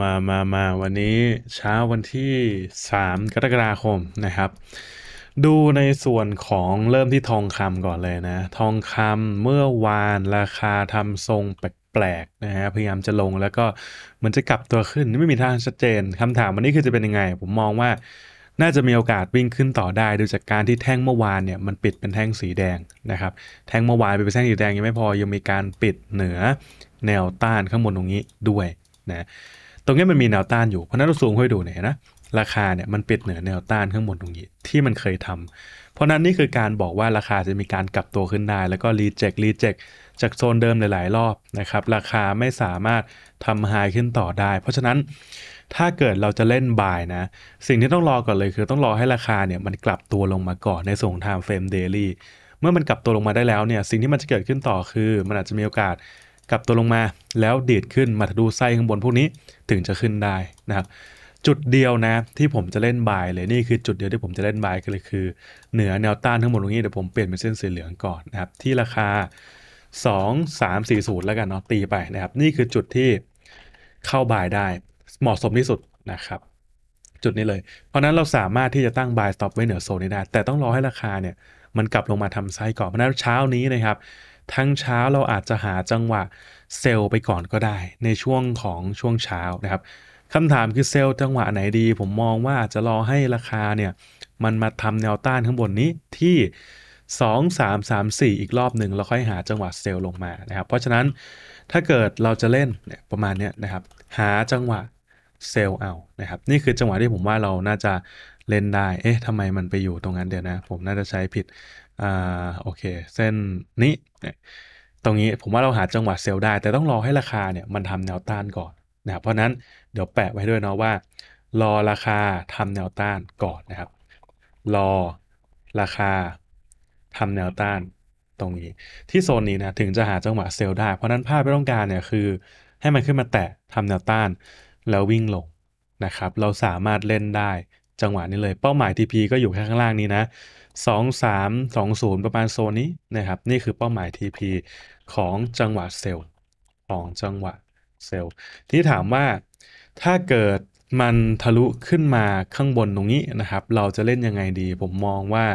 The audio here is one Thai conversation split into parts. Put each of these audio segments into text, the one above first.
มามามา วันนี้เช้าวันที่ 3กรกฎาคมนะครับ ดูในส่วนของเริ่มที่ทองคำก่อนเลยนะทองคำเมื่อวานราคาทำทรงแปลกๆนะฮะพยายามจะลงแล้วก็เหมือนจะกลับตัวขึ้นไม่มีทางชัดเจนคำถามวันนี้คือจะเป็นยังไง ผมมองว่าน่าจะมีโอกาสวิ่งขึ้นต่อได้ดูจากการที่แท่งเมื่อวานเนี่ยมันปิดเป็นแท่งสีแดงนะครับแท่งเมื่อวานเป็นแท่งสีแดงยังไม่พอยังมีการปิดเหนือแนวต้านข้างบนตรงนี้ด้วยนะตรงนี้มันมีแนวต้านอยู่ เพราะนั้นเราซูมให้ดูเนี่ยนะ ราคาเนี่ยมันปิดเหนือแนวต้านข้างบนตรงนี้ที่มันเคยทำ เพราะนั้นนี่คือการบอกว่าราคาจะมีการกลับตัวขึ้นได้ แล้วก็รีเจ็ครีเจ็คจากโซนเดิมหลายๆรอบนะครับ ราคาไม่สามารถทำไฮขึ้นต่อได้ เพราะฉะนั้นถ้าเกิดเราจะเล่นบายนะสิ่งที่ต้องรอก่อนเลยคือ ต้องรอให้ราคาเนี่ยมันกลับตัวลงมาก่อนในส่งไทม์เฟรมเดลี่เมื่อมันกลับตัวลงมาได้แล้วเนี่ย สิ่งที่มันจะเกิดขึ้นต่อคือมันอาจจะมีโอกาสกลับตัวลงมาแล้วดีดขึ้นมาทะลุไส้ข้างบนพวกนี้ถึงจะขึ้นได้นะครับจุดเดียวนะที่ผมจะเล่นบายเลยนี่คือจุดเดียวที่ผมจะเล่นบายก็เลยคือ เหนือแนวต้านทั้งหมดตรงนี้เดี๋ยวผมเปลี่ยนเป็นเส้นสีเหลืองก่อนนะครับที่ราคา 2 3 4 0แล้วกันเนาะตี ไปนะครับ นี่คือจุดที่เข้าบายได้เหมาะสมที่สุดนะครับ จุดนี้เลย เพราะนั้นเราสามารถที่จะตั้งบายสต็อปไว้เหนือโซนนี้ได้ แต่ต้องรอให้ราคาเนี่ยมันกลับลงมาทำไซด์ก่อนเพราะนั้นเช้านี้นะครับทั้งเช้าเราอาจจะหาจังหวะเซลล์ไปก่อนก็ได้ในช่วงของช่วงเช้านะครับคำถามคือเซลล์จังหวะไหนดีผมมองว่าอาจจะรอให้ราคาเนี่ยมันมาทำแนวต้านข้างบนนี้ที่ 2 3 3 4 อีกรอบหนึ่งแล้วค่อยหาจังหวะเซลล์ลงมานะครับเพราะฉะนั้นถ้าเกิดเราจะเล่นเนี่ยประมาณนี้นะครับหาจังหวะเซลล์เอานะครับ นี่คือจังหวะที่ผมว่าเรา น่าจะเล่นได้ เอ๊ะทำไมมันไปอยู่ตรงนั้นเดี๋ยวนะ ผมน่าจะใช้ผิด อ่า โอเค เส้นนี้ตรงนี้ ผมว่าเราหาจังหวะเซลล์ได้ แต่ต้องรอให้ราคาเนี่ย มันทำแนวต้านก่อน นะครับ เพราะนั้นเดี๋ยวแปะไว้ด้วยเนาะว่า รอราคาทำแนวต้านก่อนนะครับ รอราคาทำแนวต้าน ตรงนี้ ที่โซนนี้นะ ถึงจะหาจังหวะเซลล์ได้ เพราะนั้นภาพที่ต้องการเนี่ย คือ ให้มันขึ้นมาแตะทำแนวต้านแล้ววิ่งลงนะครับ เราสามารถเล่นได้จังหวะนี้เลย เป้าหมาย TP ก็อยู่แค่ข้างล่างนี้นะ2 3 2 0ประมาณโซนนี้นะครับ นี่คือเป้าหมาย TP ของจังหวะเซลล์ของจังหวะเซลล์ที่ถามว่าถ้าเกิดมันทะลุขึ้นมาข้างบนตรงนี้นะครับ เราจะเล่นยังไงดี ผมมองว่า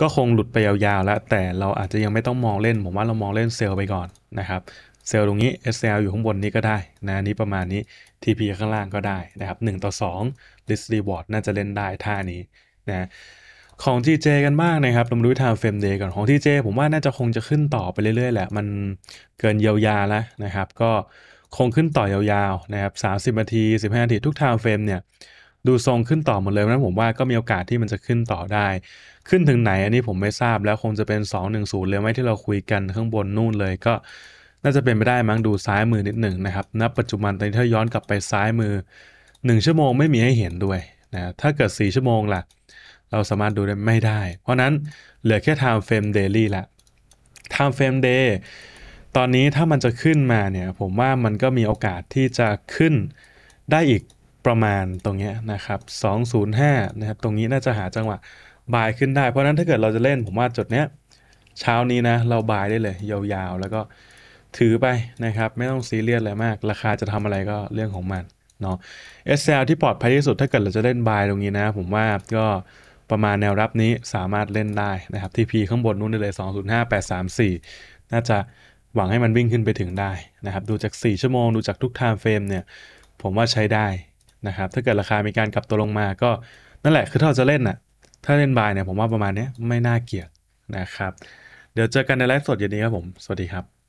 ก็คงหลุดไปยาวๆแล้ว แต่เราอาจจะยังไม่ต้องมองเล่น ผมว่าเรามองเล่นเซลล์ไปก่อนนะครับเซลล์ตรงนี้ล l อยู่ข้างบนนี้ก็ได้นะนี้ประมาณนี้ TP ข้างล่างก็ได้นะครับ1ต่อ2 List Reward น่าจะเล่นได้ท่านี้นะของ TJ กันบ้างนะครับลงดูทางเฟรมเดย์ก่อน ของ TJ ผมว่าน่าจะคงจะขึ้นต่อไปเรื่อยๆ แหละ มันเกินเยียวยาแล้วนะครับก็คงขึ้นต่อยาวๆนะครับ 30นาที 15นาทีทุกทางเฟรมเนี่ย ดูทรงขึ้นต่อหมดเลยนะผมว่าก็มีโอกาสที่มันจะขึ้นต่อได้ ขึ้นถึงไหนอันนี้ผมไม่ทราบ แล้วคงจะเป็น 2 1 0เลยไหมที่เราคุยกันข้างบนนู่นเลยก็น่าจะเป็นไปได้มั้งดูซ้ายมือนิดหนึ่งนะครับณปัจจุบันตอนนี้ถ้าย้อนกลับไปซ้ายมือ 1 ชั่วโมงไม่มีให้เห็นด้วยนะถ้าเกิด4ชั่วโมงล่ะ เราสามารถดูได้ไม่ได้ เพราะนั้นเหลือแค่ time frame daily ละ time frame day ตอนนี้ถ้ามันจะขึ้นมาเนี่ย ผมว่ามันก็มีโอกาสที่จะขึ้นได้อีกประมาณตรงนี้นะครับ 205นะครับตรงนี้น่าจะหาจังหวะบายขึ้นได้ เพราะนั้นถ้าเกิดเราจะเล่นผมว่าจุดเนี้ยเช้านี้นะเราบายได้เลยยาวๆแล้วก็ถือไปนะครับ ไม่ต้องซีเรียสอะไรมาก ราคาจะทำอะไรก็เรื่องของมัน เนาะ SL ที่ปลอดภัยที่สุด ถ้าเกิดเราจะเล่นบายตรงนี้นะผมว่าก็ประมาณแนวรับนี้สามารถเล่นได้นะครับทีพีข้างบนนู้นเลย 205834 น่าจะหวังให้มันวิ่งขึ้นไปถึงได้นะครับ ดูจาก 4 ชั่วโมงดูจากทุกไทม์เฟรมเนี่ย ผมว่าใช้ได้นะครับ ถ้าเกิดราคามีการกลับตัวลงมาก็นั่นแหละคือถ้าจะเล่นน่ะถ้าเล่นบายเนี่ยผมว่าประมาณนี้ไม่น่าเกียดนะครับเดี๋ยวเจอกันในไลฟ์สดเย็นนี้ครับผมสวัสดีครับ